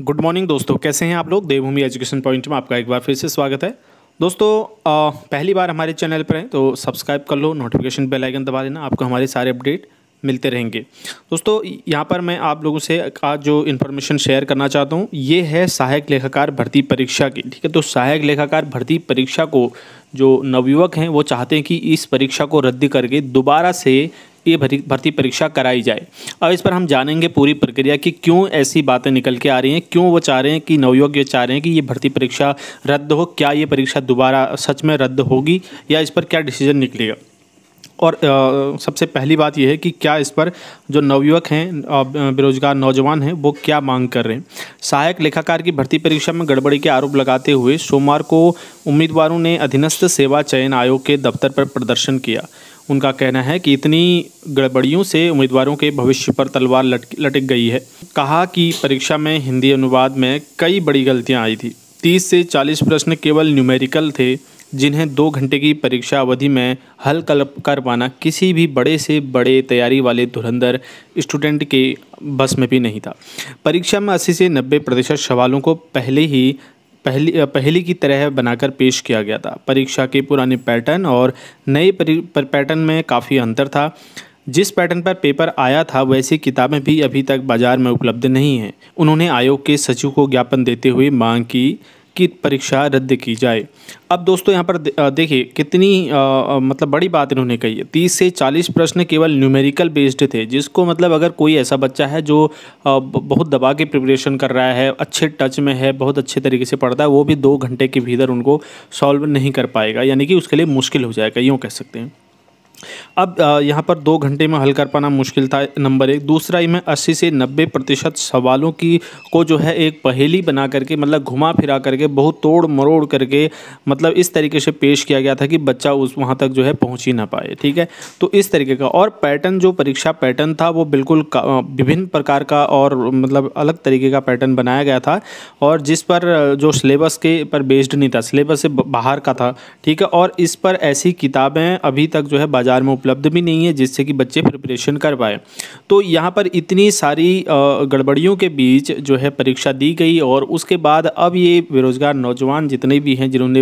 good morning दोस्तों कैसे हैं आप लोग देवभूमि एजुकेशन पॉइंट में आपका एक बार फिर से स्वागत है दोस्तों आ, पहली बार हमारे चैनल पर हैं तो सब्सक्राइब कर लो नोटिफिकेशन बेल आइकन दबा देना आपको हमारे सारे अपडेट मिलते रहेंगे दोस्तों यहाँ पर मैं आप लोगों से आज जो इन्फॉर्मेशन शेयर करना चाहता हूँ ये है सहायक लेखाकार भर्ती परीक्षा की ठीक है तो सहायक लेखाकार भर्ती परीक्षा को जो नवयुवक हैं वो चाहते हैं कि इस परीक्षा को रद्द करके दोबारा से ये भर्ती परीक्षा कराई जाए अब इस पर हम जानेंगे पूरी प्रक्रिया कि क्यों ऐसी बातें निकल के आ रही हैं क्यों वो चाह रहे हैं कि नवयोग ये चाह रहे हैं कि ये भर्ती परीक्षा रद्द हो क्या ये परीक्षा दोबारा सच में रद्द होगी या इस पर क्या डिसीजन निकलेगा और सबसे पहली बात यह है कि क्या इस पर जो नवयुवक हैं बेरोजगार नौजवान हैं वो क्या मांग कर रहे हैं सहायक लेखाकार की भर्ती परीक्षा में गड़बड़ी के आरोप लगाते हुए सोमवार को उम्मीदवारों ने अधीनस्थ सेवा चयन आयोग के दफ्तर पर प्रदर्शन किया उनका कहना है कि इतनी गड़बड़ियों से उम्मीदवारों के भविष्य पर तलवार लट लटक गई है कहा कि परीक्षा में हिंदी अनुवाद में कई बड़ी गलतियाँ आई थी तीस से चालीस प्रश्न केवल न्यूमेरिकल थे जिन्हें दो घंटे की परीक्षा अवधि में हल कर पाना किसी भी बड़े से बड़े तैयारी वाले धुरंधर स्टूडेंट के बस में भी नहीं था परीक्षा में 80 से 90 प्रतिशत सवालों को पहले ही पहली पहली की तरह बनाकर पेश किया गया था परीक्षा के पुराने पैटर्न और नए पैटर्न में काफ़ी अंतर था जिस पैटर्न पर पेपर आया था वैसी किताबें भी अभी तक बाजार में उपलब्ध नहीं हैं उन्होंने आयोग के सचिव को ज्ञापन देते हुए मांग की की परीक्षा रद्द की जाए अब दोस्तों यहाँ पर देखिए कितनी आ, मतलब बड़ी बात इन्होंने कही है तीस से चालीस प्रश्न केवल न्यूमेरिकल बेस्ड थे जिसको मतलब अगर कोई ऐसा बच्चा है जो आ, बहुत दबा के प्रिपरेशन कर रहा है अच्छे टच में है बहुत अच्छे तरीके से पढ़ता है वो भी दो घंटे के भीतर उनको सॉल्व नहीं कर पाएगा यानी कि उसके लिए मुश्किल हो जाएगा यूँ कह सकते हैं अब यहाँ पर दो घंटे में हल कर पाना मुश्किल था नंबर एक दूसरा इनमें अस्सी से नब्बे प्रतिशत सवालों की को जो है एक पहेली बना करके मतलब घुमा फिरा करके बहुत तोड़ मरोड़ करके मतलब इस तरीके से पेश किया गया था कि बच्चा उस वहाँ तक जो है पहुँच ही ना पाए ठीक है तो इस तरीके का और पैटर्न जो परीक्षा पैटर्न था वो बिल्कुल विभिन्न प्रकार का और मतलब अलग तरीके का पैटर्न बनाया गया था और जिस पर जो सिलेबस के पर बेस्ड नहीं था सिलेबस से बाहर का था ठीक है और इस पर ऐसी किताबें अभी तक जो है बाज़ार में उपलब्ध भी नहीं है जिससे कि बच्चे प्रिपरेशन कर पाए तो यहाँ पर इतनी सारी गड़बड़ियों के बीच जो है परीक्षा दी गई और उसके बाद अब ये बेरोज़गार नौजवान जितने भी हैं जिन्होंने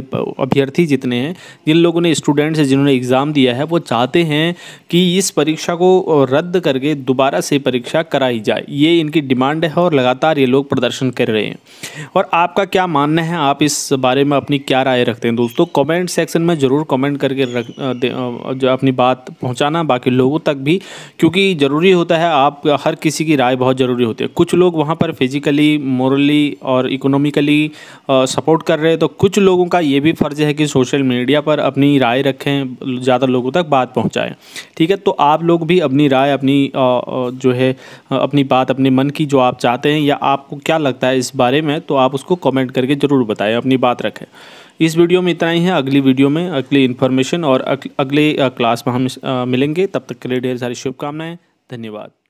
अभ्यर्थी जितने हैं जिन लोगों ने स्टूडेंट्स हैं जिन्होंने एग्ज़ाम दिया है वो चाहते हैं कि इस परीक्षा को रद्द करके दोबारा से परीक्षा कराई जाए ये इनकी डिमांड है और लगातार ये लोग प्रदर्शन कर रहे हैं और आपका क्या मानना है आप इस बारे में अपनी क्या राय रखते हैं दोस्तों कमेंट सेक्शन में ज़रूर कमेंट करके रख जो अपनी बात पहुंचाना बाकी लोगों तक भी क्योंकि ज़रूरी होता है आप हर किसी की राय बहुत ज़रूरी होती है कुछ लोग वहाँ पर फिजिकली मोरली और इकोनॉमिकली सपोर्ट कर रहे हैं तो कुछ लोगों का ये भी फ़र्ज़ है कि सोशल मीडिया पर अपनी राय रखें ज़्यादा लोगों तक बात पहुँचाएँ ठीक है तो आप लोग भी अपनी राय अपनी जो है अपनी बात अपने मन की जो आप चाहते हैं या आपको क्या लगता है इस बारे में तो आप उसको कमेंट करके ज़रूर बताएं अपनी बात रखें इस वीडियो में इतना ही है अगली वीडियो में अगली इन्फॉर्मेशन और अगले क्लास में हम मिलेंगे तब तक के लिए ढेर सारी शुभकामनाएँ धन्यवाद